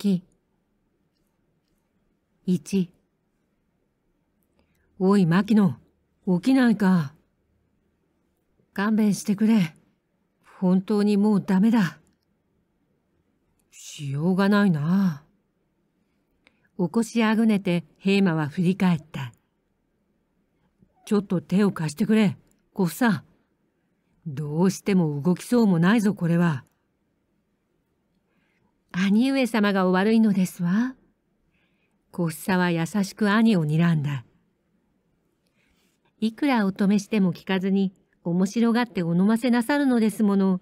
き1おい牧野起きないか勘弁してくれ本当にもうダメだしようがないな起こしあぐねて平馬は振り返ったちょっと手を貸してくれ小房どうしても動きそうもないぞこれは兄上様がお悪いのですわ。ごっさは優しく兄を睨んだ。いくらお止めしても聞かずに、面白がってお飲ませなさるのですもの。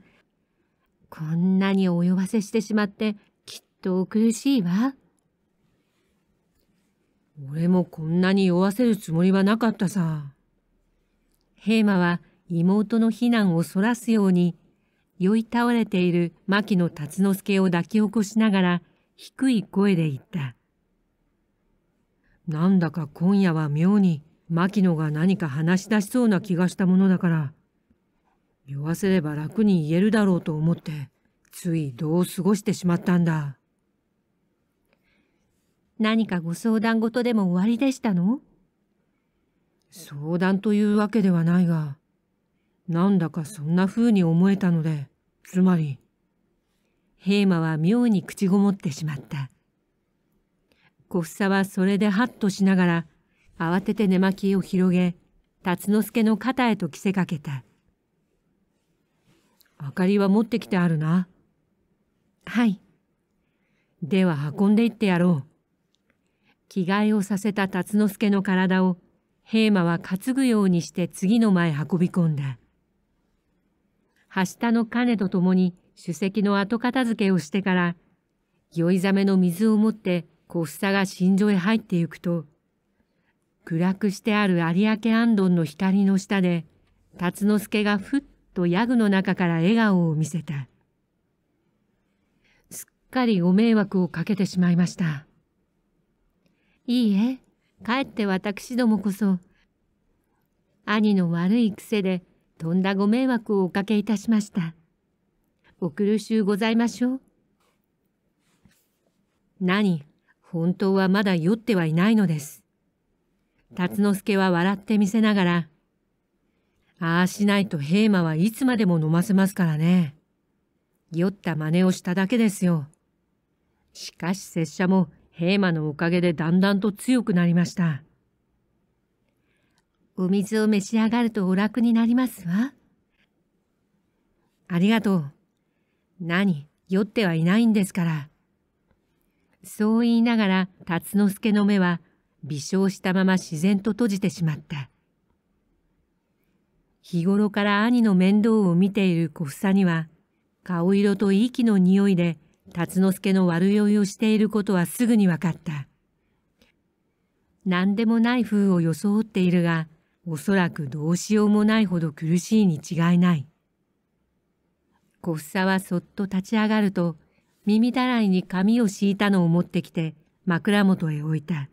こんなにお呼ばせしてしまって、きっとお苦しいわ。俺もこんなに酔わせるつもりはなかったさ。平馬は妹の非難をそらすように酔い倒れている牧野達之助を抱き起こしながら低い声で言った。なんだか今夜は妙に牧野が何か話し出しそうな気がしたものだから、酔わせれば楽に言えるだろうと思って、ついどう過ごしてしまったんだ。何かご相談事でも終わりでしたの相談というわけではないが、なんだかそんな風に思えたので、つまり。平馬は妙に口ごもってしまった。小房はそれでハッとしながら、慌てて寝巻きを広げ、辰之助の肩へと着せかけた。明かりは持ってきてあるな。はい。では運んでいってやろう。着替えをさせた辰之助の体を、平馬は担ぐようにして次の前運び込んだ。はしたの金とともに主席の後片付けをしてから、酔いざめの水を持って小房が新所へ入ってゆくと、暗くしてある有明安どの光の下で、辰之助がふっとヤグの中から笑顔を見せた。すっかりご迷惑をかけてしまいました。いいえ、かえって私どもこそ、兄の悪い癖でとんだご迷惑をおかけいたしました。お苦しゅうございましょう。何、本当はまだ酔ってはいないのです。辰之助は笑ってみせながら、ああしないと平馬はいつまでも飲ませますからね。酔った真似をしただけですよ。しかし拙者も平馬のおかげでだんだんと強くなりました。お水を召し上がるとお楽になりますわ。ありがとう。何、酔ってはいないんですから。そう言いながら辰之助の目は微笑したまま自然と閉じてしまった。日頃から兄の面倒を見ている小房には、顔色と息の匂いで辰之助の悪酔いをしていることはすぐに分かった。何でもない風を装っているが、おそらくどうしようもないほど苦しいに違いない。小房はそっと立ち上がると、耳たらいに紙を敷いたのを持ってきて枕元へ置いた。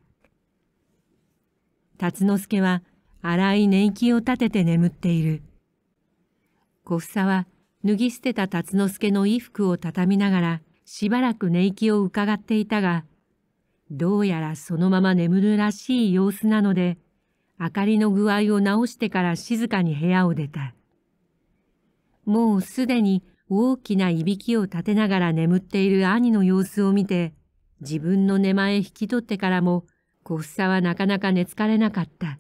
辰之助は荒い年季を立てて眠っている。小房は脱ぎ捨てた辰之助の衣服を畳みながらしばらく寝息を伺っていたが、どうやらそのまま眠るらしい様子なので、明かりの具合を直してから静かに部屋を出た。もうすでに大きないびきを立てながら眠っている兄の様子を見て、自分の寝前引き取ってからも、小房はなかなか寝つかれなかった。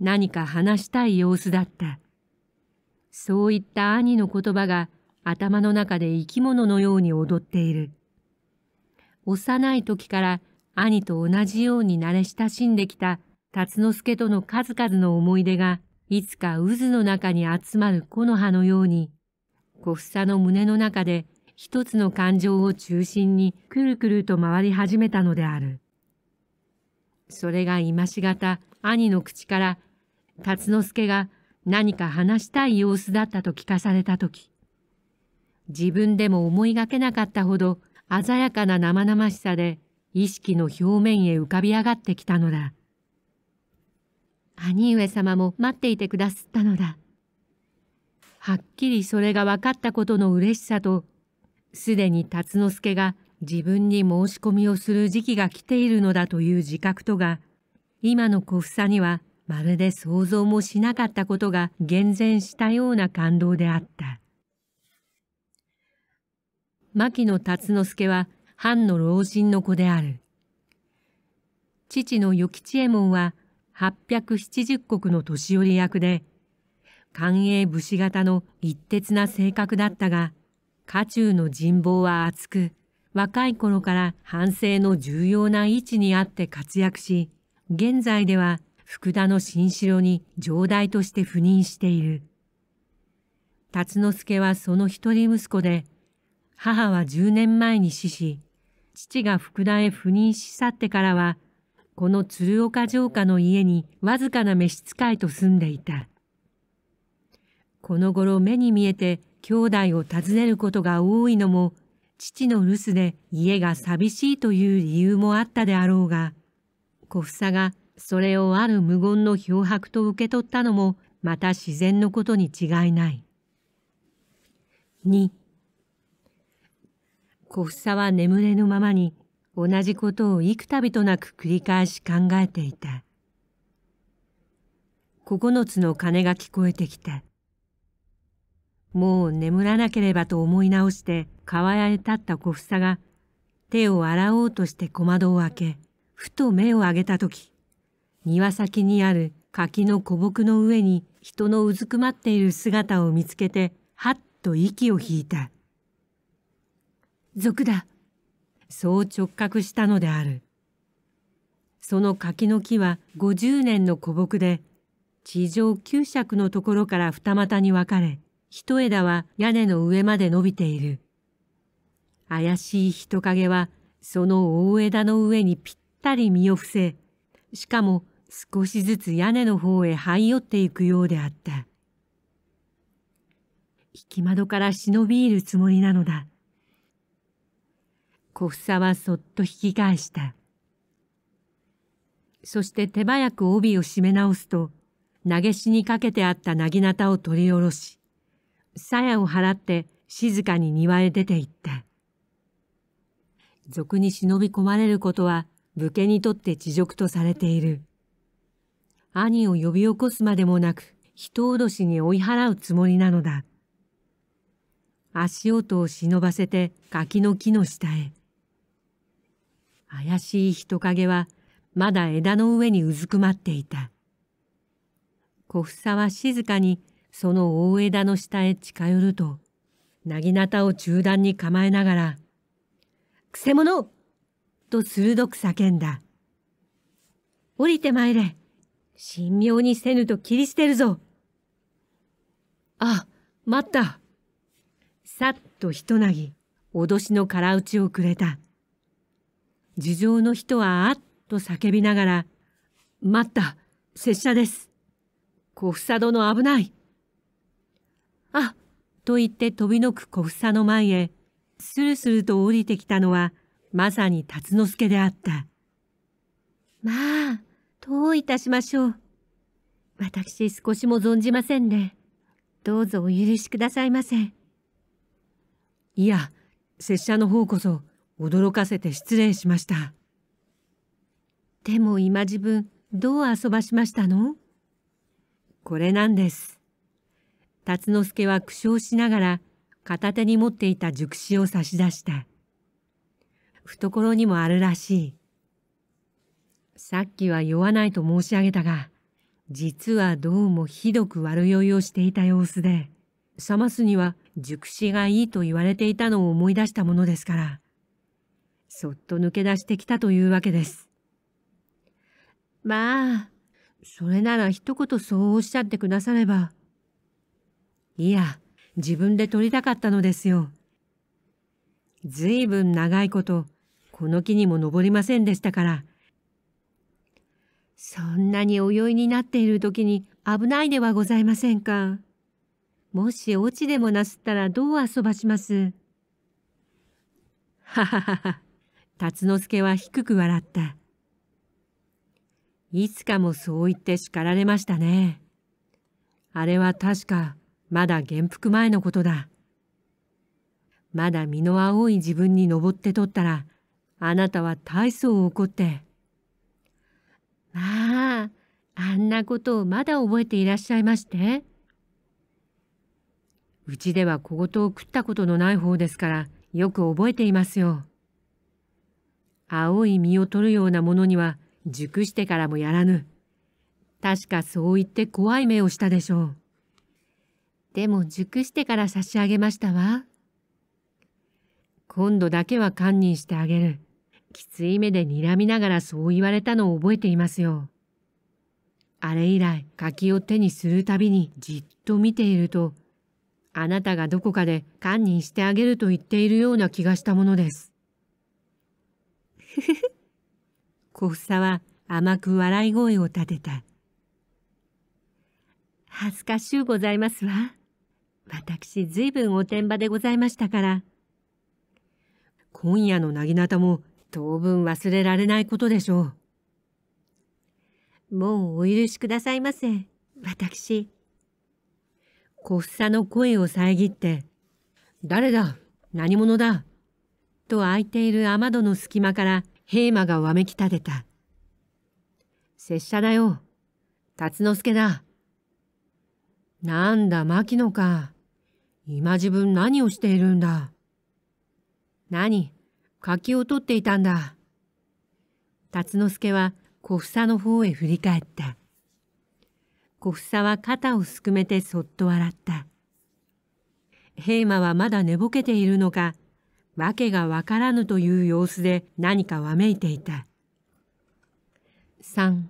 何か話したい様子だった。そういった兄の言葉が頭の中で生き物のように踊っている。幼い時から兄と同じように慣れ親しんできた辰之助との数々の思い出が、いつか渦の中に集まる木の葉のように、小房の胸の中で一つの感情を中心にくるくると回り始めたのである。それが今しがた兄の口から、辰之助が何か話したい様子だったと聞かされたとき、自分でも思いがけなかったほど鮮やかな生々しさで意識の表面へ浮かび上がってきたのだ兄上様も待っていてくだすったのだはっきりそれが分かったことの嬉しさとすでに辰之助が自分に申し込みをする時期が来ているのだという自覚とが今の小房にはまるで想像もしなかったことが厳然したような感動であった牧野辰之助は藩の老人の子である。父の与吉右衛門は870国の年寄り役で、官営武士型の一徹な性格だったが、家中の人望は厚く、若い頃から反省の重要な位置にあって活躍し、現在では福田の新城に城代として赴任している。辰之助はその一人息子で、母は10年前に死し、父が福田へ赴任し去ってからは、この鶴岡城下の家にわずかな召使いと住んでいた。この頃目に見えて兄弟を訪ねることが多いのも、父の留守で家が寂しいという理由もあったであろうが、小房がそれをある無言の漂白と受け取ったのも、また自然のことに違いない。2小房は眠れぬままに同じことを幾度となく繰り返し考えていた。九つの鐘が聞こえてきた。もう眠らなければと思い直して川屋へ立った小房が手を洗おうとして小窓を開け、ふと目を上げた時、庭先にある柿の古木の上に人のうずくまっている姿を見つけて、はっと息を引いた。賊だそう直角したのであるその柿の木は50年の古木で地上9尺のところから二股に分かれ一枝は屋根の上まで伸びている怪しい人影はその大枝の上にぴったり身を伏せしかも少しずつ屋根の方へ這い寄っていくようであった引き窓から忍び入るつもりなのだ小房はそっと引き返した。そして手早く帯を締め直すと、投げしにかけてあったなぎなたを取り下ろし、鞘を払って静かに庭へ出て行った。俗に忍び込まれることは武家にとって恥辱とされている。兄を呼び起こすまでもなく、人脅しに追い払うつもりなのだ。足音を忍ばせて柿の木の下へ。怪しい人影はまだ枝の上にうずくまっていた。小房は静かにその大枝の下へ近寄ると、なぎなたを中断に構えながら、くせ者と鋭く叫んだ。降りてまいれ神妙にせぬと切り捨てるぞあ、待ったさっとひとなぎ、脅しの空打ちをくれた。事情の人はあっと叫びながら、待った、拙者です。小房殿危ない。あと言って飛びのく小房の前へ、スルスルと降りてきたのは、まさに辰之助であった。まあ、どういたしましょう。私少しも存じませんで、ね、どうぞお許しくださいませ。いや、拙者の方こそ、驚かせて失礼しましたでも今自分どう遊ばしましたのこれなんです辰之助は苦笑しながら片手に持っていた熟紙を差し出した懐にもあるらしいさっきは酔わないと申し上げたが実はどうもひどく悪酔いをしていた様子で冷ますには熟紙がいいと言われていたのを思い出したものですからそっと抜け出してきたというわけです。まあ、それなら一言そうおっしゃってくだされば。いや、自分で撮りたかったのですよ。ずいぶん長いこと、この木にも登りませんでしたから。そんなに泳いになっている時に危ないではございませんか。もし落ちでもなすったらどう遊ばします。はははは。辰之助は低く笑った。いつかもそう言って叱られましたね。あれは確かまだ元服前のことだ。まだ身の青い自分に登って取ったら、あなたは大層怒って。まあ、あんなことをまだ覚えていらっしゃいまして。うちでは小言を食ったことのない方ですから、よく覚えていますよ。青い実を取るようなものには熟してからもやらぬ。確かそう言って怖い目をしたでしょう。でも熟してから差し上げましたわ。今度だけは堪忍してあげる。きつい目で睨みながらそう言われたのを覚えていますよ。あれ以来柿を手にするたびにじっと見ていると、あなたがどこかで堪忍してあげると言っているような気がしたものです。ふふふ。小房は甘く笑い声を立てた。恥ずかしゅうございますわ。私ずいぶんおてんばでございましたから。今夜のなぎなたも当分忘れられないことでしょう。もうお許しくださいませ、私。小房の声を遮って、誰だ、何者だ、と開いている雨戸の隙間から平馬がわめき立てた。拙者だよ。辰之助だ。なんだ、牧野か。今自分何をしているんだ。何、柿を取っていたんだ。辰之助は小房の方へ振り返った。小房は肩をすくめてそっと笑った。平馬はまだ寝ぼけているのか、訳がわからぬという様子で何かわめいていた。3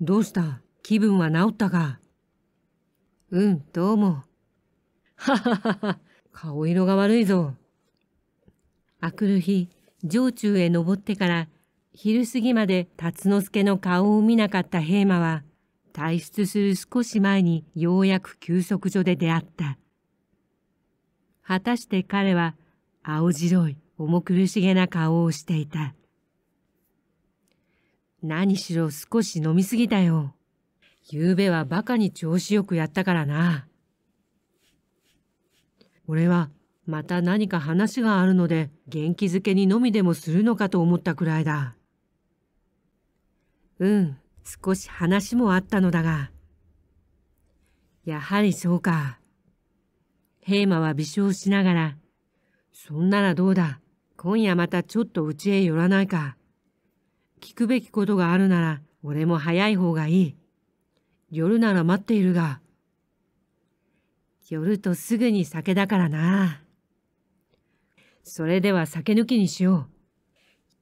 どうした気分は治ったかうん、どうも。はははは、顔色が悪いぞ。あくる日、城中へ登ってから昼過ぎまで辰之助の顔を見なかった平馬は退出する少し前にようやく休息所で出会った。果たして彼は青白い重苦しげな顔をしていた。何しろ少し飲みすぎたよ。昨べは馬鹿に調子よくやったからな。俺はまた何か話があるので元気づけにのみでもするのかと思ったくらいだ。うん、少し話もあったのだが。やはりそうか。平馬は微笑しながら、そんならどうだ。今夜またちょっと家へ寄らないか。聞くべきことがあるなら、俺も早い方がいい。夜なら待っているが。夜とすぐに酒だからな。それでは酒抜きにしよう。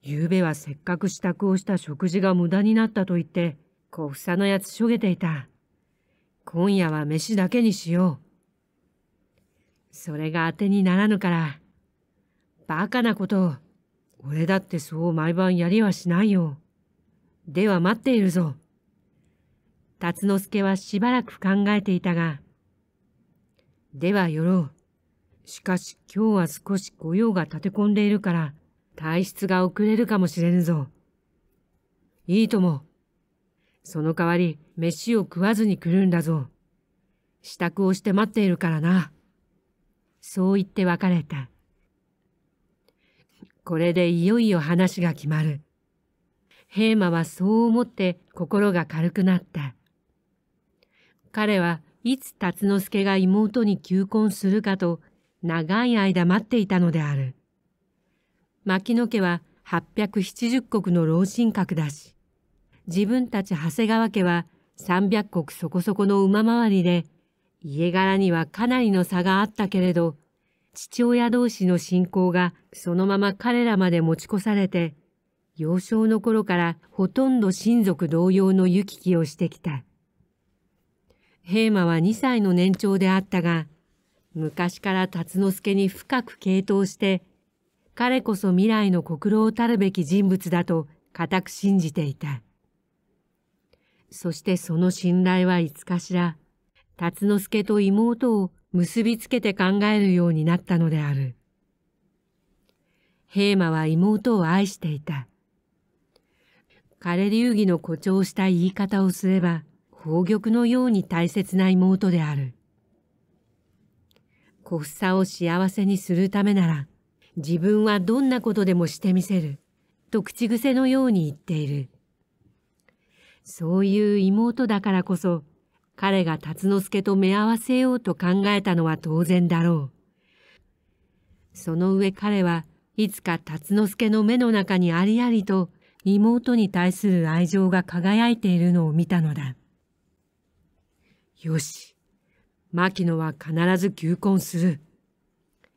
昨夜べはせっかく支度をした食事が無駄になったと言って、小房のやつしょげていた。今夜は飯だけにしよう。それが当てにならぬから。バカなことを。俺だってそう毎晩やりはしないよ。では待っているぞ。辰之助はしばらく考えていたが。ではよろう。しかし今日は少し御用が立て込んでいるから、体質が遅れるかもしれぬぞ。いいとも。その代わり、飯を食わずに来るんだぞ。支度をして待っているからな。そう言って別れた。これでいよいよ話が決まる。平馬はそう思って心が軽くなった。彼はいつ辰之助が妹に求婚するかと長い間待っていたのである。牧野家は870国の老神格だし、自分たち長谷川家は300国そこそこの馬回りで家柄にはかなりの差があったけれど、父親同士の信仰がそのまま彼らまで持ち越されて、幼少の頃からほとんど親族同様の行き来をしてきた。平馬は2歳の年長であったが、昔から辰之助に深く傾倒して、彼こそ未来の国老たるべき人物だと固く信じていた。そしてその信頼はいつかしら、辰之助と妹を結びつけて考えるようになったのである。平馬は妹を愛していた。枯流儀の誇張した言い方をすれば、宝玉のように大切な妹である。小房を幸せにするためなら、自分はどんなことでもしてみせる、と口癖のように言っている。そういう妹だからこそ、彼が辰之助と目合わせようと考えたのは当然だろう。その上彼はいつか辰之助の目の中にありありと妹に対する愛情が輝いているのを見たのだ。よし。牧野は必ず求婚する。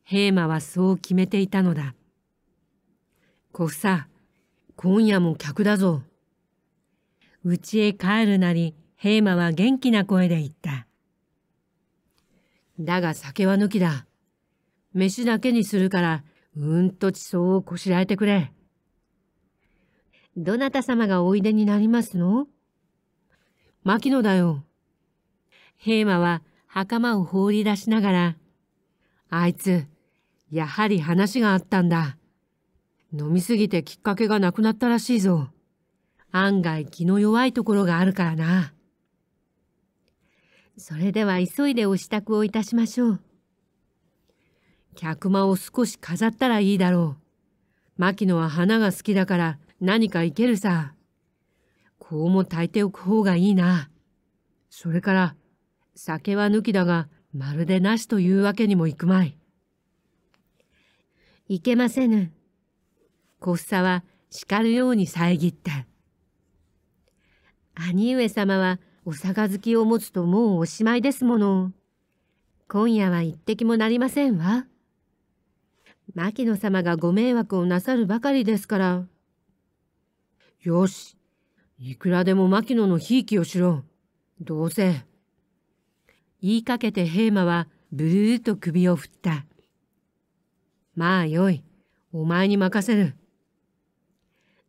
平馬はそう決めていたのだ。小房、今夜も客だぞ。家へ帰るなり、ヘ馬マは元気な声で言った。だが酒は抜きだ。飯だけにするから、うんと地層をこしらえてくれ。どなた様がおいでになりますの牧野だよ。平馬は袴を放り出しながら、あいつ、やはり話があったんだ。飲みすぎてきっかけがなくなったらしいぞ。案外気の弱いところがあるからな。それでは急いでお支度をいたしましょう。客間を少し飾ったらいいだろう。牧野は花が好きだから何かいけるさ。こうも炊いておく方がいいな。それから、酒は抜きだが、まるでなしというわけにもいくまい。いけませぬ。小房は叱るように遮った。兄上様はお杯を持つともうおしまいですもの。今夜は一滴もなりませんわ。牧野様がご迷惑をなさるばかりですから。よし、いくらでも牧野のひいきをしろ。どうせ。言いかけて平馬はブルーと首を振った。まあよい、お前に任せる。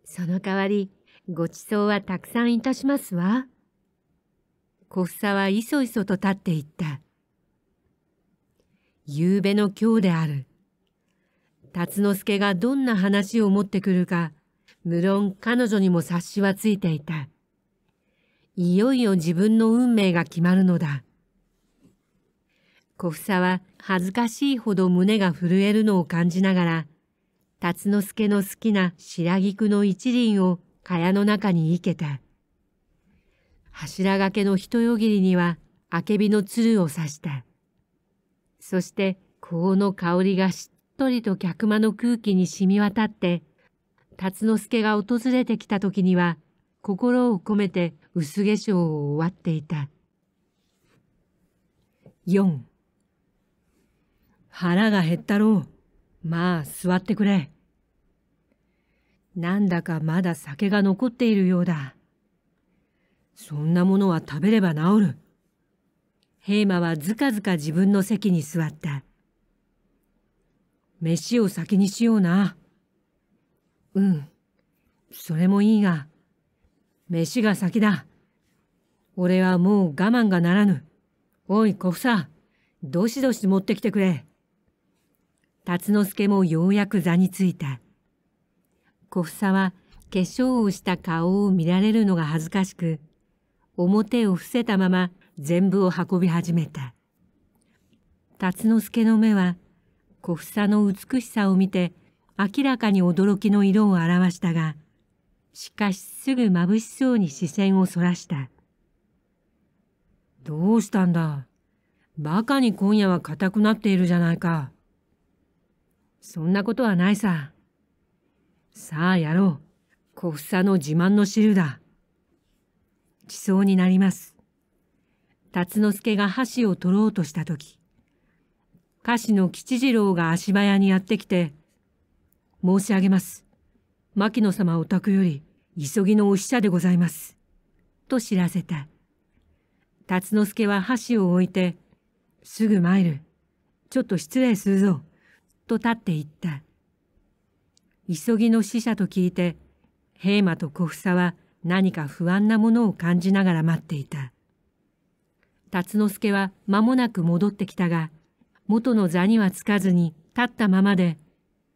その代わり、ごちそうはたくさんいたしますわ。小房はいそいそと立っていった。夕べの今日である。辰之助がどんな話を持ってくるか、無論彼女にも察しはついていた。いよいよ自分の運命が決まるのだ。小房は恥ずかしいほど胸が震えるのを感じながら、辰之助の好きな白菊の一輪を蚊帳の中に生けた。柱掛けの人よぎりにはあけびの鶴を刺した。そして香の香りがしっとりと客間の空気に染み渡って、辰之助が訪れてきた時には心を込めて薄化粧を終わっていた。四。腹が減ったろう。まあ座ってくれ。なんだかまだ酒が残っているようだ。そんなものは食べれば治る。平馬はずかずか自分の席に座った。飯を先にしような。うん。それもいいが、飯が先だ。俺はもう我慢がならぬ。おい、小房、どしどし持ってきてくれ。辰之助もようやく座についた。小房は化粧をした顔を見られるのが恥ずかしく、表を伏せたまま全部を運び始めた辰之助の目は小房の美しさを見て明らかに驚きの色を表したがしかしすぐ眩しそうに視線をそらした「どうしたんだ馬鹿に今夜は硬くなっているじゃないか」「そんなことはないさ」「さあやろう小房の自慢の汁だ」地層になります。辰之助が箸を取ろうとした時、歌手の吉次郎が足早にやってきて、申し上げます。牧野様お宅より、急ぎのお使者でございます。と知らせた。辰之助は箸を置いて、すぐ参る。ちょっと失礼するぞ。と立って言った。急ぎの使者と聞いて、平馬と小房は何か不安なものを感じながら待っていた辰之助は間もなく戻ってきたが元の座にはつかずに立ったままで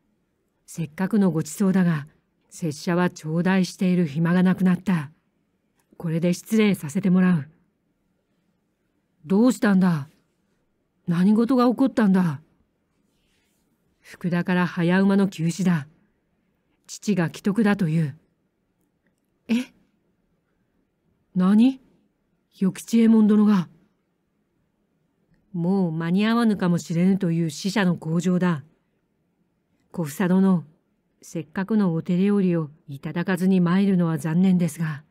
「せっかくのごちそうだが拙者は頂戴している暇がなくなったこれで失礼させてもらう」「どうしたんだ何事が起こったんだ」福田から早馬の急死だ父が危篤だというえ何与吉右衛門殿が。もう間に合わぬかもしれぬという死者の口上だ。小房殿、せっかくのお手料理をいただかずに参るのは残念ですが、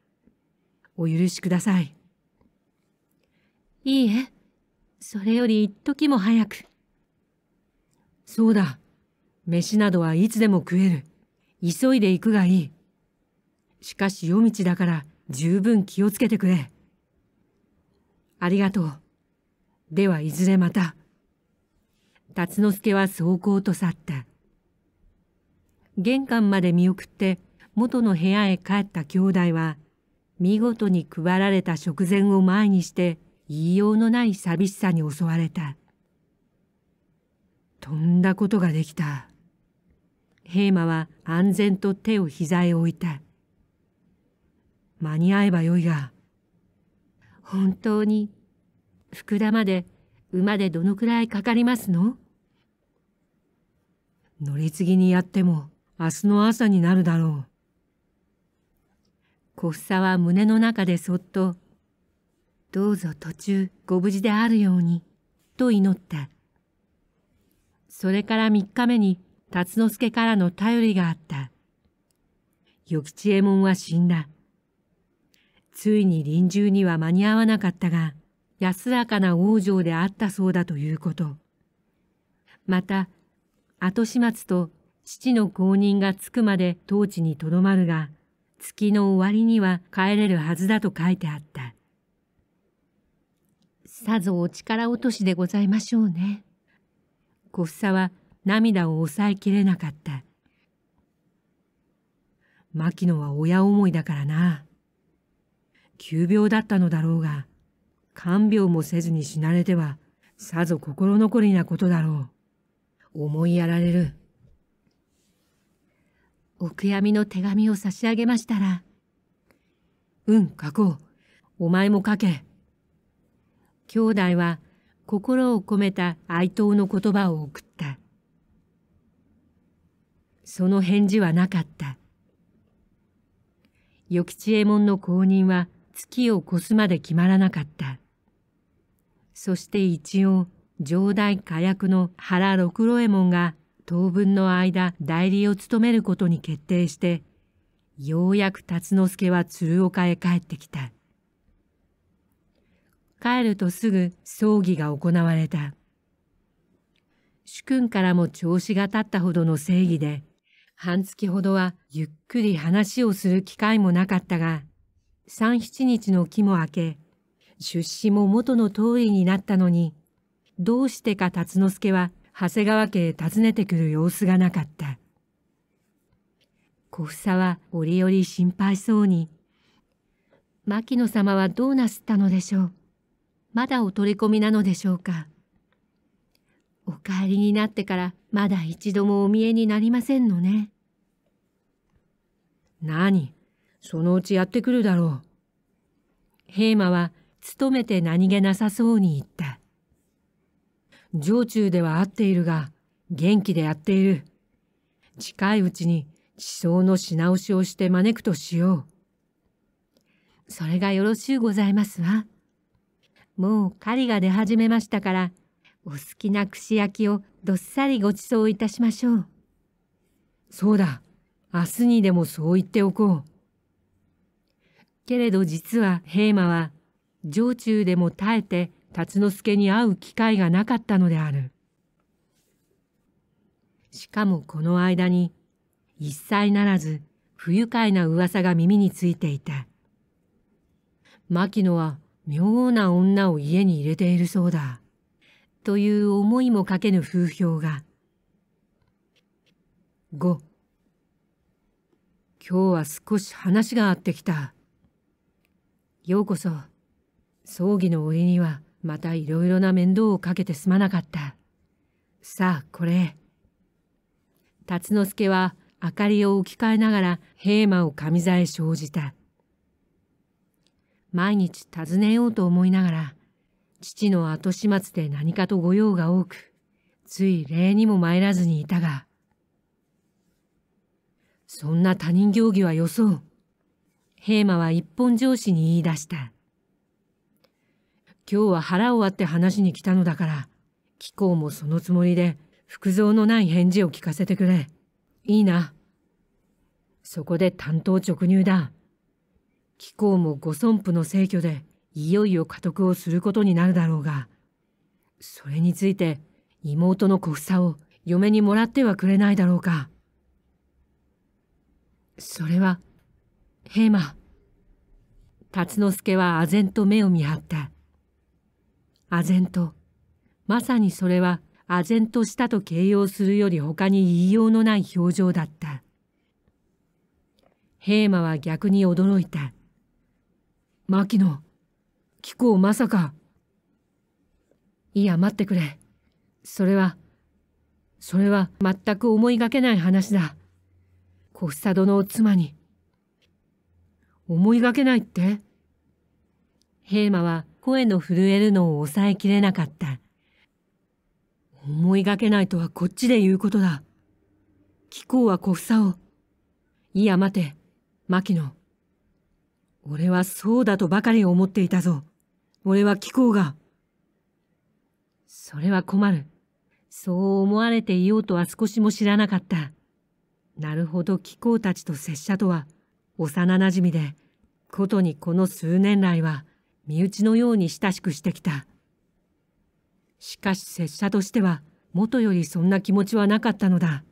お許しください。いいえ、それより一時も早く。そうだ、飯などはいつでも食える。急いで行くがいい。しかし夜道だから十分気をつけてくれ。ありがとう。ではいずれまた。辰之助は走行と去った。玄関まで見送って元の部屋へ帰った兄弟は、見事に配られた食前を前にして言いようのない寂しさに襲われた。とんだことができた。平馬は安全と手を膝へ置いた。間に合えばよいが。本当に福田まで馬でどのくらいかかりますの乗り継ぎにやっても明日の朝になるだろう。小房は胸の中でそっと、どうぞ途中ご無事であるように、と祈った。それから三日目に、辰之助からの頼りがあった。与吉右衛門は死んだ。ついに臨終には間に合わなかったが安らかな往生であったそうだということまた後始末と父の後任がつくまで当地にとどまるが月の終わりには帰れるはずだと書いてあったさぞお力落としでございましょうね小房は涙を抑えきれなかった牧野は親思いだからな。急病だったのだろうが、看病もせずに死なれては、さぞ心残りなことだろう。思いやられる。お悔やみの手紙を差し上げましたら。うん、書こう。お前も書け。兄弟は心を込めた哀悼の言葉を送った。その返事はなかった。与吉右衛門の後任は月を越すまで決まらなかったそして一応城代火薬の原六郎右衛門が当分の間代理を務めることに決定してようやく辰之助は鶴岡へ帰ってきた帰るとすぐ葬儀が行われた主君からも調子が立ったほどの正義で半月ほどはゆっくり話をする機会もなかったが三七日の木も明け出資も元の通りになったのにどうしてか辰之助は長谷川家へ訪ねてくる様子がなかった小房は折々心配そうに「牧野様はどうなすったのでしょうまだお取り込みなのでしょうか」お帰りになってからまだ一度もお見えになりませんのね。何そのうちやってくるだろう。平馬は、努めて何気なさそうに言った。常中では会っているが、元気でやっている。近いうちに地層のし直しをして招くとしよう。それがよろしゅうございますわ。もう狩りが出始めましたから、お好きな串焼きをどっさりご馳走いたしましょう。そうだ、明日にでもそう言っておこう。けれど実は平馬は城中でも耐えて辰之助に会う機会がなかったのである。しかもこの間に一切ならず不愉快な噂が耳についていた。牧野は妙な女を家に入れているそうだ。という思いもかけぬ風評が。5今日は少し話があってきた。ようこそ葬儀の折にはまたいろいろな面倒をかけてすまなかったさあこれ辰之助は明かりを置き換えながら平馬を上座へ生じた毎日訪ねようと思いながら父の後始末で何かと御用が多くつい礼にも参らずにいたがそんな他人行儀はよそう平馬は一本上司に言い出した。今日は腹を割って話に来たのだから、貴公もそのつもりで、服装のない返事を聞かせてくれ。いいな。そこで担当直入だ。貴公もご尊父の逝去で、いよいよ家督をすることになるだろうが、それについて、妹の小房を嫁にもらってはくれないだろうか。それは、ヘ馬。マ辰之助は唖然と目を見張った唖然とまさにそれは唖然としたと形容するより他に言いようのない表情だった平馬は逆に驚いた牧野貴公まさかいや待ってくれそれはそれは全く思いがけない話だ小房殿を妻に思いがけないって平馬は声の震えるのを抑えきれなかった。思いがけないとはこっちで言うことだ。貴公は小房を。いや待て、牧野。俺はそうだとばかり思っていたぞ。俺は貴公が。それは困る。そう思われていようとは少しも知らなかった。なるほど貴公たちと拙者とは幼なじみでことにこの数年来は身内のように親しくしてきたしかし拙者としては元よりそんな気持ちはなかったのだ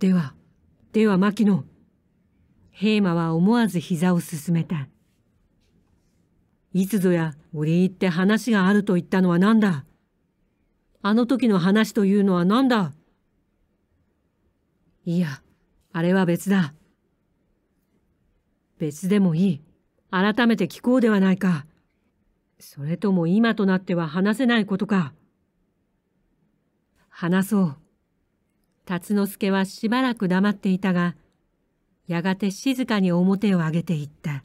ではでは牧野平馬は思わず膝を進めたいつぞや折り入って話があると言ったのは何だあの時の話というのは何だいやあれは別だ別でもいい。改めて聞こうではないか。それとも今となっては話せないことか。話そう。辰之助はしばらく黙っていたが、やがて静かに表を上げていった。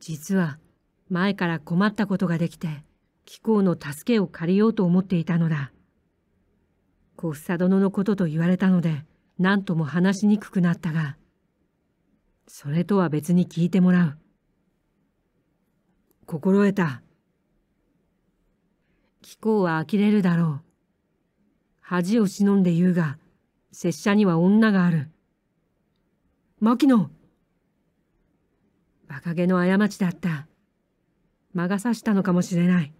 実は前から困ったことができて、貴公の助けを借りようと思っていたのだ。小房殿のことと言われたので、何とも話しにくくなったが、それとは別に聞いてもらう心得た貴公は呆れるだろう恥を忍んで言うが拙者には女がある牧野馬鹿げの過ちだった魔が差したのかもしれない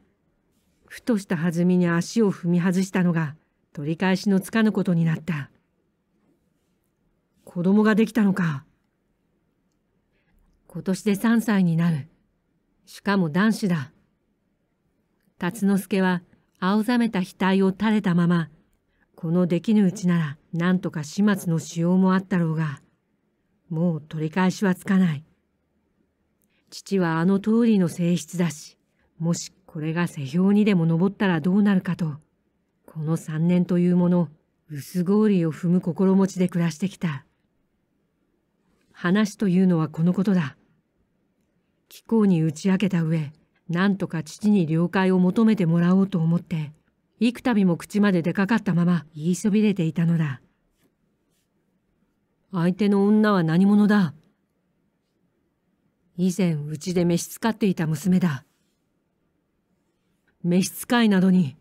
ふとした弾みに足を踏み外したのが取り返しのつかぬことになった子供ができたのか今年で3歳になる。しかも男子だ。辰之助は青ざめた額を垂れたまま、この出来ぬうちなら何とか始末のしようもあったろうが、もう取り返しはつかない。父はあの通りの性質だし、もしこれが世評にでも登ったらどうなるかと、この3年というもの、薄氷を踏む心持ちで暮らしてきた。話というのはこのことだ。貴公に打ち明けた上何とか父に了解を求めてもらおうと思って幾度も口まで出かかったまま言いそびれていたのだ相手の女は何者だ以前うちで召使っていた娘だ召使いなどに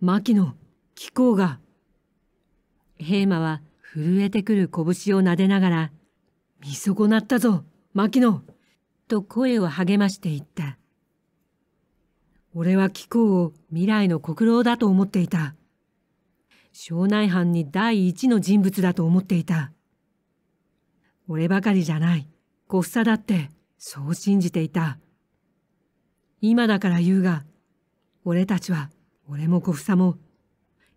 牧野貴公が平馬は震えてくる拳を撫でながら見損なったぞ牧野と声を励ましていった。俺は気候を未来の国老だと思っていた。庄内藩に第一の人物だと思っていた。俺ばかりじゃない。ご房だって、そう信じていた。今だから言うが、俺たちは、俺もご房も、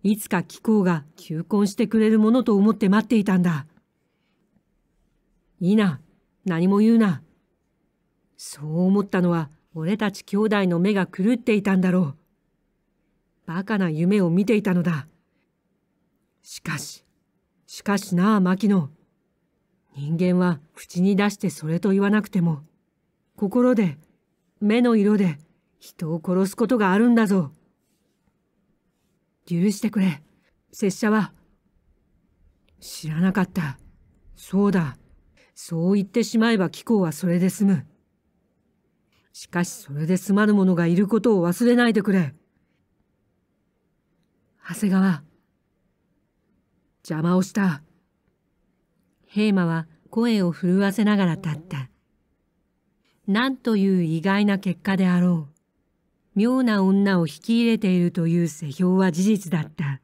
いつか気候が求婚してくれるものと思って待っていたんだ。いいな、何も言うな。そう思ったのは俺たち兄弟の目が狂っていたんだろう。バカな夢を見ていたのだ。しかし、しかしなあ、牧野。人間は口に出してそれと言わなくても、心で、目の色で人を殺すことがあるんだぞ。許してくれ、拙者は。知らなかった。そうだ。そう言ってしまえば貴公はそれで済む。しかしそれで済まぬ者がいることを忘れないでくれ。長谷川。邪魔をした。平馬は声を震わせながら立った。なんという意外な結果であろう。妙な女を引き入れているという世評は事実だった。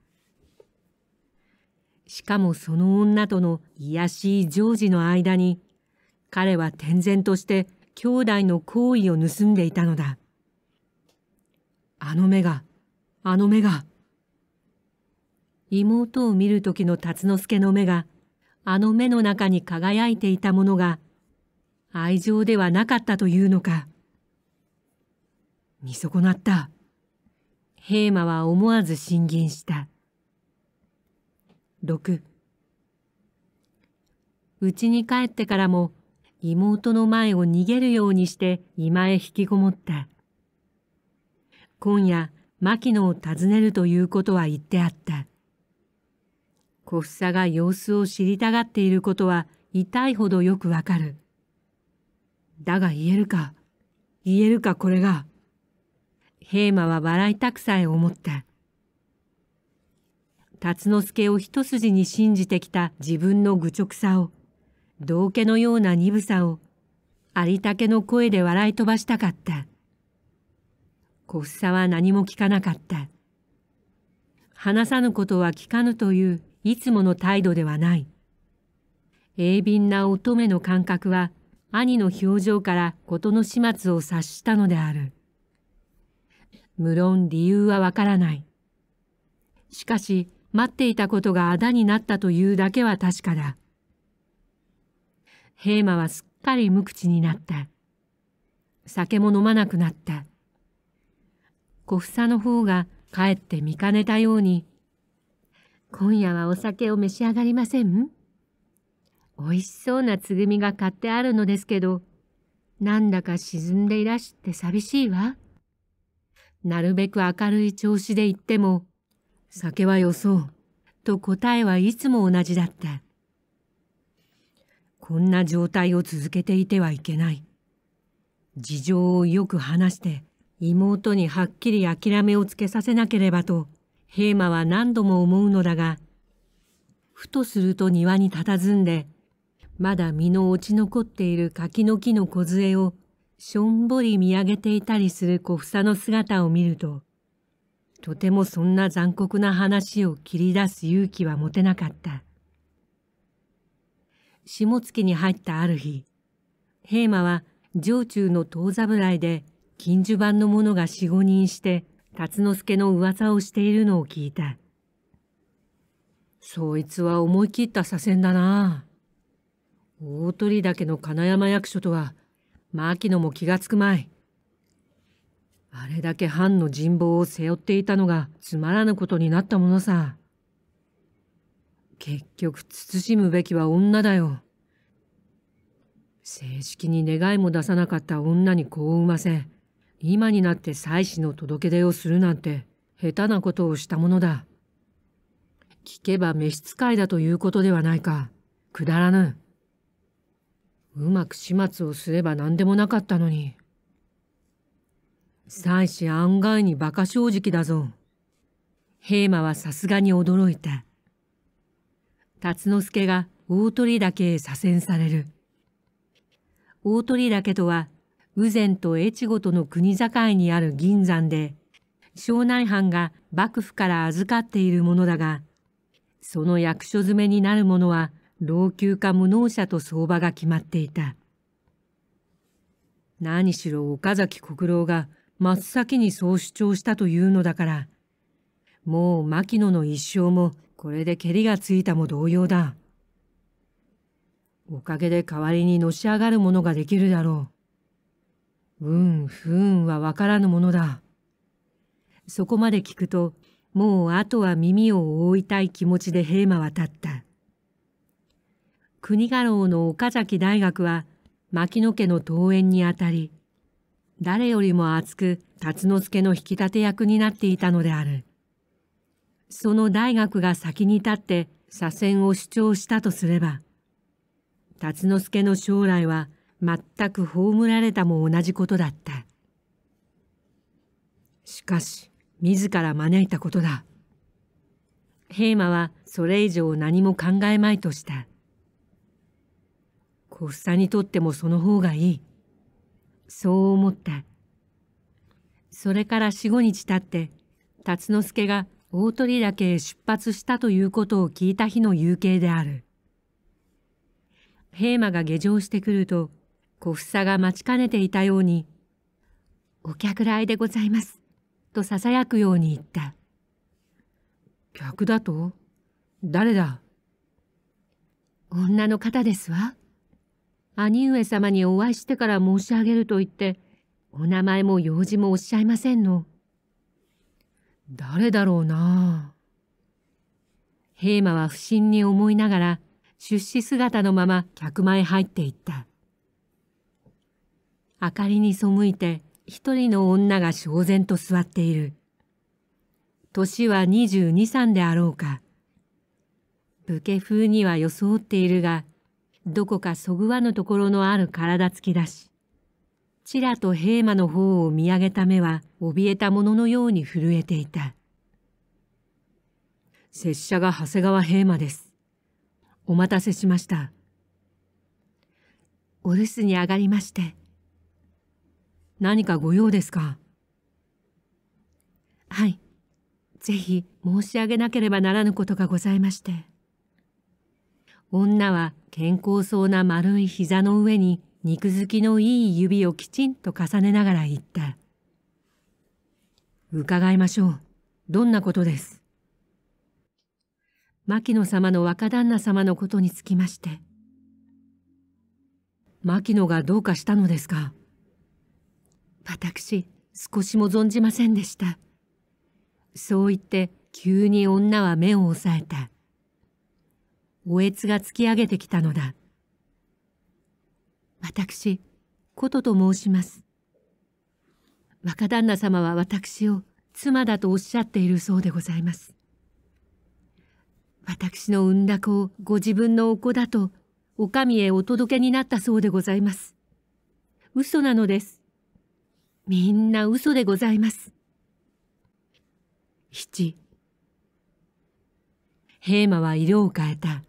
しかもその女との癒しいジョージの間に、彼は転然として兄弟の行為を盗んでいたのだ。あの目が、あの目が。妹を見る時の辰之助の目が、あの目の中に輝いていたものが、愛情ではなかったというのか。見損なった。平馬は思わず進吟した。六。うちに帰ってからも、妹の前を逃げるようにして今へ引きこもった。今夜、牧野を訪ねるということは言ってあった。小房が様子を知りたがっていることは痛いほどよくわかる。だが言えるか、言えるかこれが。平馬は笑いたくさえ思った。辰之助を一筋に信じてきた自分の愚直さを、道家のような鈍さをありたけの声で笑い飛ばしたかった。小房は何も聞かなかった。話さぬことは聞かぬといういつもの態度ではない。鋭敏な乙女の感覚は兄の表情から事の始末を察したのである。無論理由はわからない。しかし待っていたことがあだになったというだけは確かだ。ヘ馬マはすっかり無口になった。酒も飲まなくなった。小房の方がかえって見かねたように、今夜はお酒を召し上がりません美味しそうなつぐみが買ってあるのですけど、なんだか沈んでいらして寂しいわ。なるべく明るい調子で言っても、酒はよそう、と答えはいつも同じだった。こんな状態を続けていてはいけない事情をよく話して妹にはっきり諦めをつけさせなければと平馬は何度も思うのだがふとすると庭に佇んでまだ身の落ち残っている柿の木の梢をしょんぼり見上げていたりする小房の姿を見るととてもそんな残酷な話を切り出す勇気は持てなかった。下月に入ったある日平馬は城中の遠侍で近所版の者が四五人して辰之助の噂をしているのを聞いた。そいつは思い切った左遷だな。大鳥岳の金山役所とは、牧野も気がつくまい。あれだけ藩の人望を背負っていたのがつまらぬことになったものさ。結局慎むべきは女だよ。正式に願いも出さなかった女に子を産ませ、今になって妻子の届け出をするなんて、下手なことをしたものだ。聞けば召使いだということではないか。くだらぬ。うまく始末をすれば何でもなかったのに。妻子案外に馬鹿正直だぞ。平馬はさすがに驚いた。辰之助が大鳥岳へ左遷される大鳥岳とは羽前と越後との国境にある銀山で庄内藩が幕府から預かっているものだがその役所詰めになるものは老朽化無能者と相場が決まっていた何しろ岡崎国郎が真っ先にそう主張したというのだからもう牧野の一生もこれで蹴りがついたも同様だ。おかげで代わりにのし上がるものができるだろう。うん、不運はわからぬものだ。そこまで聞くと、もうあとは耳を覆いたい気持ちで平馬は立った。国家老の岡崎大学は、牧野家の登園にあたり、誰よりも熱く、辰之助の引き立て役になっていたのである。その大学が先に立って左遷を主張したとすれば辰之助の将来は全く葬られたも同じことだったしかし自ら招いたことだ平馬はそれ以上何も考えまいとした小房にとってもその方がいいそう思ったそれから四五日経って辰之助が大鳥岳へ出発したということを聞いた日の夕景である。平馬が下城してくると、小房が待ちかねていたように、お客来でございます、と囁くように言った。客だと誰だ女の方ですわ。兄上様にお会いしてから申し上げると言って、お名前も用事もおっしゃいませんの。誰だろうな平馬は不審に思いながら、出資姿のまま客前入っていった。明かりに背いて一人の女が焦然と座っている。年は二十二三であろうか。武家風には装っているが、どこかそぐわぬところのある体つきだし、ちらと平馬の方を見上げた目は怯えたもののように震えていた。拙者が長谷川平馬です。お待たせしました。お留守に上がりまして。何かご用ですかはい。ぜひ申し上げなければならぬことがございまして。女は健康そうな丸い膝の上に肉付きのいい指をきちんと重ねながら言った。伺いましょう。どんなことです。牧野様の若旦那様のことにつきまして。牧野がどうかしたのですか私、少しも存じませんでした。そう言って、急に女は目を押さえた。おえつが突き上げてきたのだ。私琴とと申します若旦那様は私を妻だとおっしゃっているそうでございます私の産んだ子をご自分のお子だとお上へお届けになったそうでございます嘘なのですみんな嘘でございます七平馬は色を変えた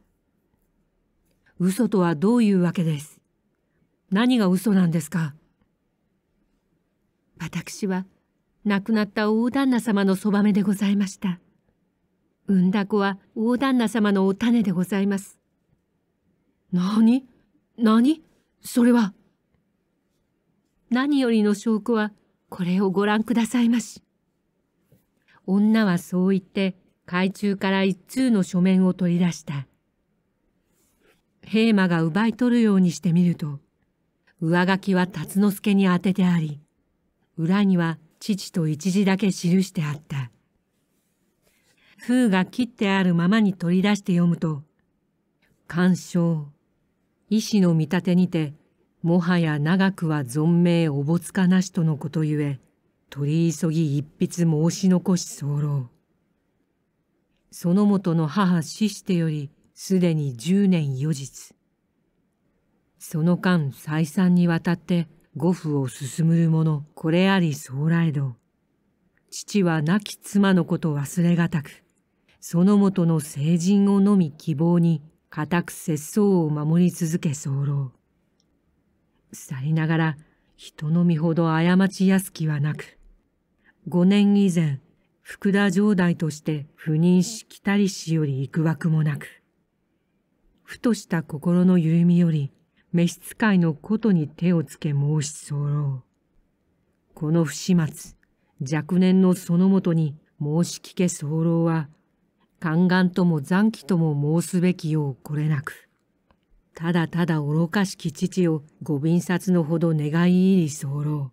嘘とはどういうわけです何が嘘なんですか私は亡くなった大旦那様のそばめでございました。産んだ子は大旦那様のお種でございます。何何それは何よりの証拠はこれをご覧くださいまし。女はそう言って海中から一通の書面を取り出した。平馬が奪い取るようにしてみると、上書きは辰之助に当ててあり裏には父と一字だけ記してあった封が切ってあるままに取り出して読むと「鑑賞医師の見立てにてもはや長くは存命おぼつかなしとのことゆえ取り急ぎ一筆申し残し候そのもとの母死してよりすでに十年余日その間再三にわたって五父を進むる者これあり将来道父は亡き妻のこと忘れがたくそのもとの成人をのみ希望に固く節操を守り続け候去りながら人の身ほど過ちやすきはなく五年以前福田城代として赴任し来たりしより行く枠もなくふとした心の緩みより召使いのことに手をつけ申し候この不始末若年のそのもとに申し聞け候は宦官とも残機とも申すべきようこれなくただただ愚かしき父をご便札のほど願い入り候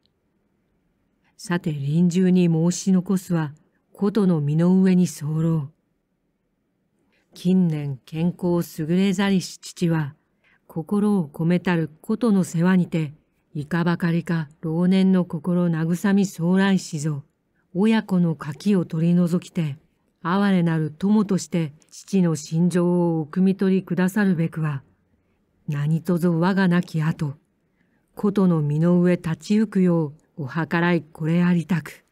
さて臨終に申し残すはことの身の上に候近年健康優れざりし父は心を込めたることの世話にて、いかばかりか老年の心慰み将来しぞ、親子の柿を取り除きて、哀れなる友として父の心情をお汲み取りくださるべくは、何とぞ我がなき後、ことの身の上立ち行くようお計らいこれありたく、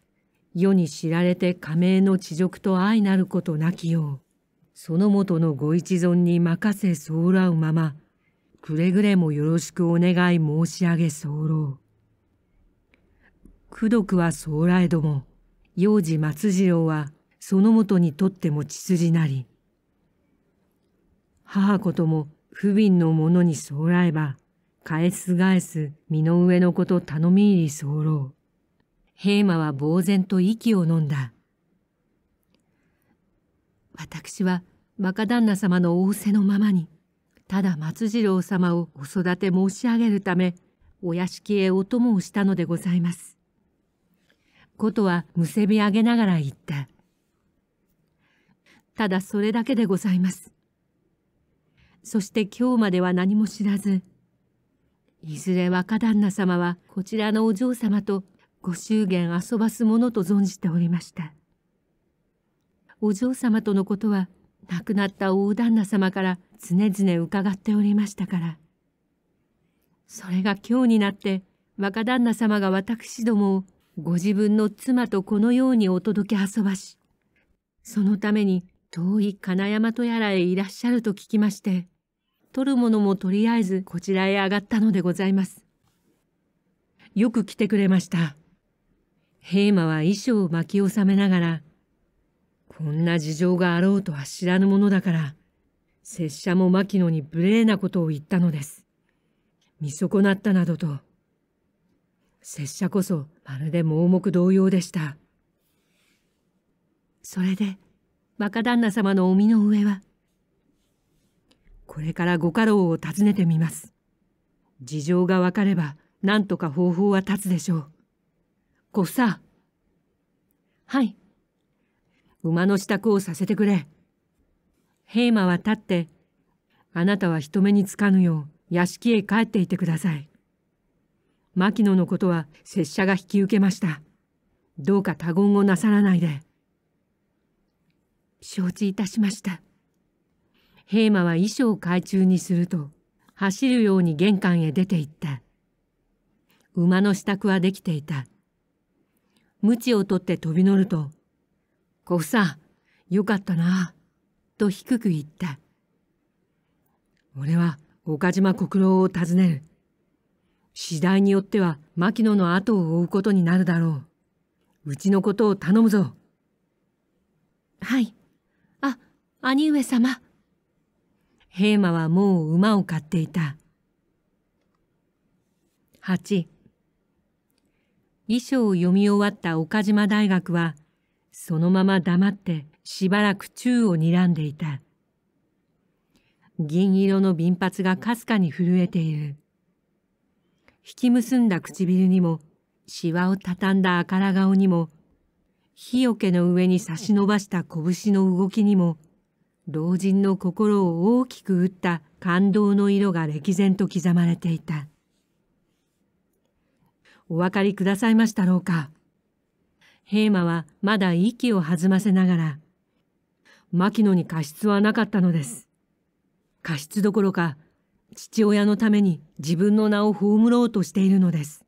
世に知られて加盟の地辱と愛なることなきよう、そのもとのご一存に任せ候らうまま、くれぐれもよろしくお願い申し上げ候。功徳は候来ども、幼児松次郎はそのもとにとっても血筋なり。母子とも不憫の者に候来ば、返す返す身の上のこと頼み入り候。平馬は呆然と息を飲んだ。私は若旦那様の仰せのままに。ただ松次郎様をお育て申し上げるためお屋敷へお供をしたのでございます。ことはむせび上げながら言った。ただそれだけでございます。そして今日までは何も知らず、いずれ若旦那様はこちらのお嬢様とご祝言遊ばすものと存じておりました。お嬢様とのことは亡くなった大旦那様から常々伺っておりましたからそれが今日になって若旦那様が私どもをご自分の妻とこのようにお届け遊ばしそのために遠い金山とやらへいらっしゃると聞きまして取るものもとりあえずこちらへ上がったのでございます。よく来てくれました。平馬は衣装を巻き収めながらこんな事情があろうとは知らぬものだから、拙者も牧野に無礼なことを言ったのです。見損なったなどと。拙者こそまるで盲目同様でした。それで、若旦那様のお身の上は、これからご家老を訪ねてみます。事情がわかれば、何とか方法は立つでしょう。ごさ。はい。馬の支度をさせてくれ。平馬は立って、あなたは人目につかぬよう屋敷へ帰っていてください。牧野のことは拙者が引き受けました。どうか他言をなさらないで。承知いたしました。平馬は衣装を懐中にすると、走るように玄関へ出て行った。馬の支度はできていた。無知を取って飛び乗ると、お夫さん、よかったな。と低く言った。俺は岡島国郎を訪ねる。次第によっては牧野の後を追うことになるだろう。うちのことを頼むぞ。はい。あ、兄上様。平馬はもう馬を飼っていた。8。遺書を読み終わった岡島大学はそのまま黙ってしばらく宙を睨んでいた。銀色の瓶髪がかすかに震えている。引き結んだ唇にも、しわをたたんだあから顔にも、火よけの上に差し伸ばした拳の動きにも、老人の心を大きく打った感動の色が歴然と刻まれていた。お分かりくださいましたろうか。平馬はまだ息を弾ませながら、牧野に過失はなかったのです。過失どころか、父親のために自分の名を葬ろうとしているのです。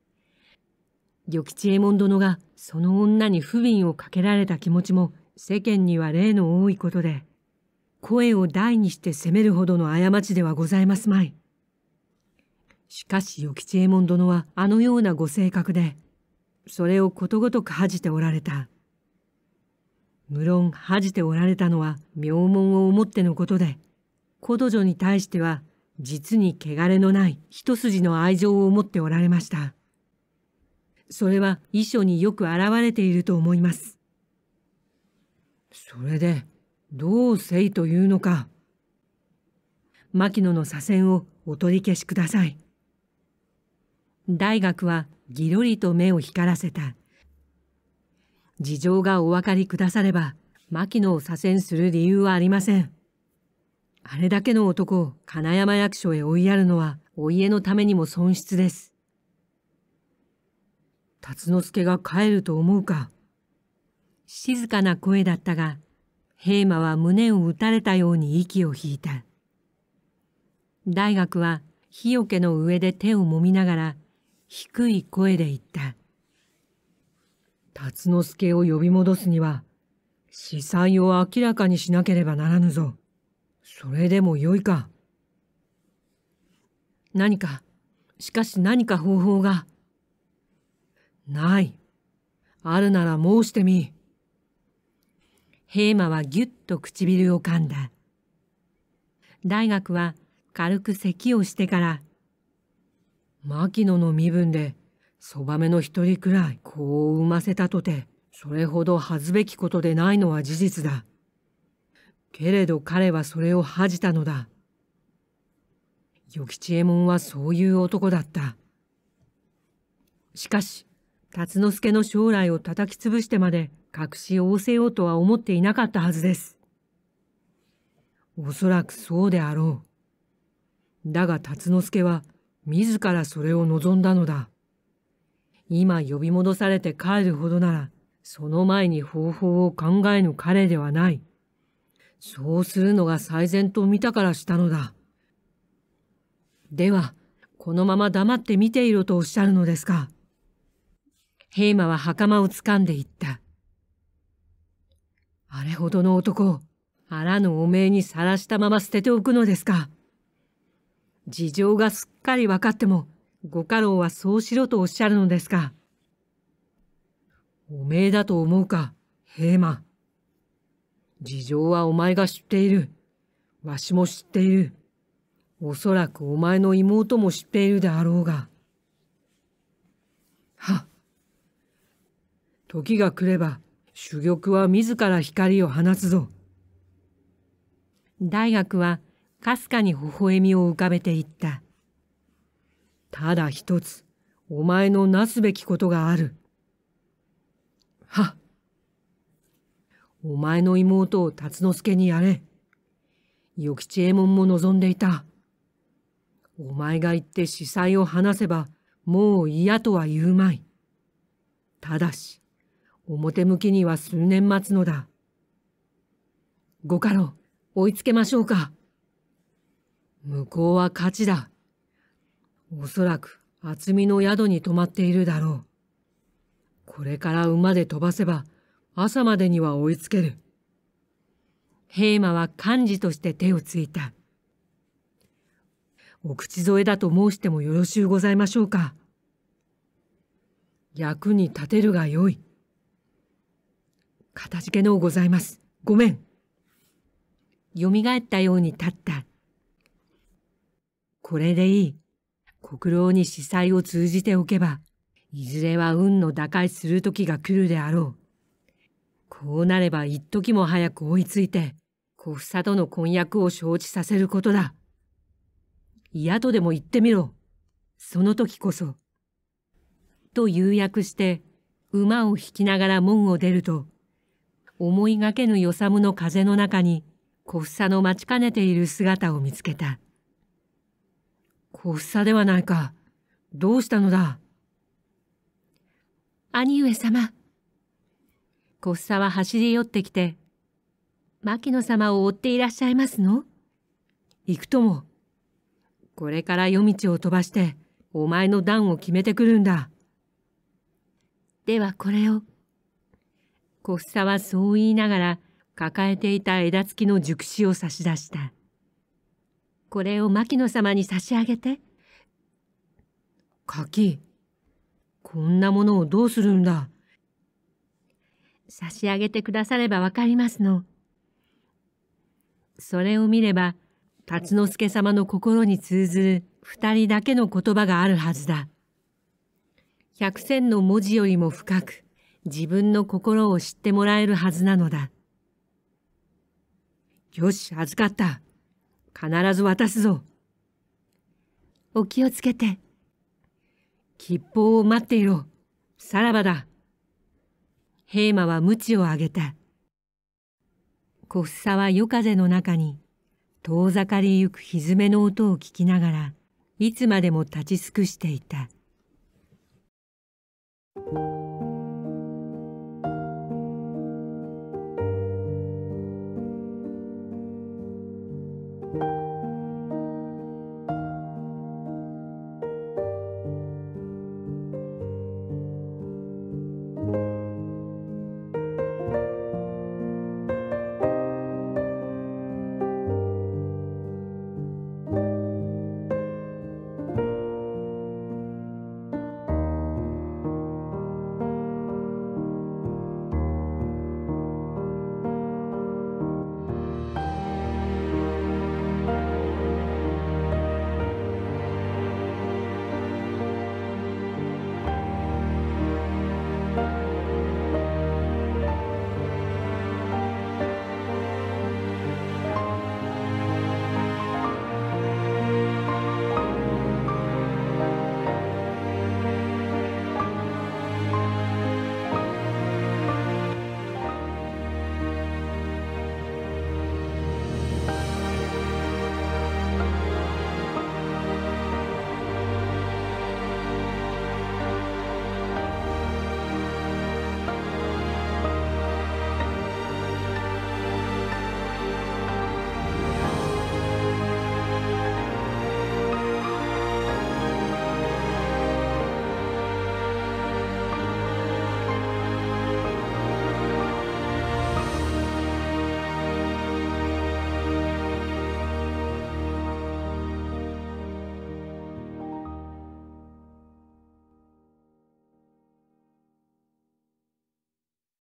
与吉右衛門殿がその女に不憫をかけられた気持ちも世間には例の多いことで、声を大にして責めるほどの過ちではございますまい。しかし与吉右衛門殿はあのようなご性格で、それをことごとく恥じておられた無論恥じておられたのは名門を思ってのことで古土女に対しては実に汚れのない一筋の愛情を持っておられましたそれは遺書によく現れていると思いますそれでどうせいというのか牧野の左遷をお取り消しください大学はぎろりと目を光らせた。事情がお分かりくだされば、牧野を左遷する理由はありません。あれだけの男を金山役所へ追いやるのは、お家のためにも損失です。辰之助が帰ると思うか。静かな声だったが、平馬は胸を打たれたように息を引いた。大学は、日よけの上で手を揉みながら、低い声で言った。辰之助を呼び戻すには、死災を明らかにしなければならぬぞ。それでもよいか。何か、しかし何か方法が。ない。あるなら申してみ。平馬はぎゅっと唇を噛んだ。大学は軽く咳をしてから牧野の身分で、そばめの一人くらい子を産ませたとて、それほど恥ずべきことでないのは事実だ。けれど彼はそれを恥じたのだ。与吉右衛門はそういう男だった。しかし、辰之助の将来を叩き潰してまで隠し仰せようとは思っていなかったはずです。おそらくそうであろう。だが辰之助は自らそれを望んだのだ。今呼び戻されて帰るほどなら、その前に方法を考えぬ彼ではない。そうするのが最善と見たからしたのだ。では、このまま黙って見ていろとおっしゃるのですか。平馬は袴を掴んでいった。あれほどの男を、あらぬ汚名にさらしたまま捨てておくのですか。事情がすっかり分かっても、ご家老はそうしろとおっしゃるのですか。おめえだと思うか、平馬。事情はお前が知っている。わしも知っている。おそらくお前の妹も知っているであろうが。は。時が来れば、主玉は自ら光を放つぞ。大学はかすかに微笑みを浮かべていった。ただ一つ、お前のなすべきことがある。はお前の妹を辰之助にやれ。与吉右衛門も望んでいた。お前が言って司祭を話せば、もう嫌とは言うまい。ただし、表向きには数年待つのだ。ご家老、追いつけましょうか。向こうは勝ちだ。おそらく厚みの宿に泊まっているだろう。これから馬で飛ばせば朝までには追いつける。平馬は幹事として手をついた。お口添えだと申してもよろしゅうございましょうか。役に立てるがよい。かたじけのうございます。ごめん。蘇ったように立った。これでいい。国老に司祭を通じておけば、いずれは運の打開する時が来るであろう。こうなれば一時も早く追いついて、小房との婚約を承知させることだ。嫌とでも言ってみろ。その時こそ。と誘約して、馬を引きながら門を出ると、思いがけぬよさむの風の中に、小房の待ちかねている姿を見つけた。小房ではないか。どうしたのだ兄上様。小房は走り寄ってきて、牧野様を追っていらっしゃいますの行くとも。これから夜道を飛ばして、お前の段を決めてくるんだ。ではこれを。小房はそう言いながら、抱えていた枝付きの熟子を差し出した。これを牧野様に差し上げて。柿、こんなものをどうするんだ差し上げてくださればわかりますの。それを見れば、辰之助様の心に通ずる二人だけの言葉があるはずだ。百戦の文字よりも深く、自分の心を知ってもらえるはずなのだ。よし、預かった。必ず渡すぞ。お気をつけて。吉報を待っていろ。さらばだ。平馬は鞭を上げた。小房は夜風の中に、遠ざかりゆくひずめの音を聞きながら、いつまでも立ち尽くしていた。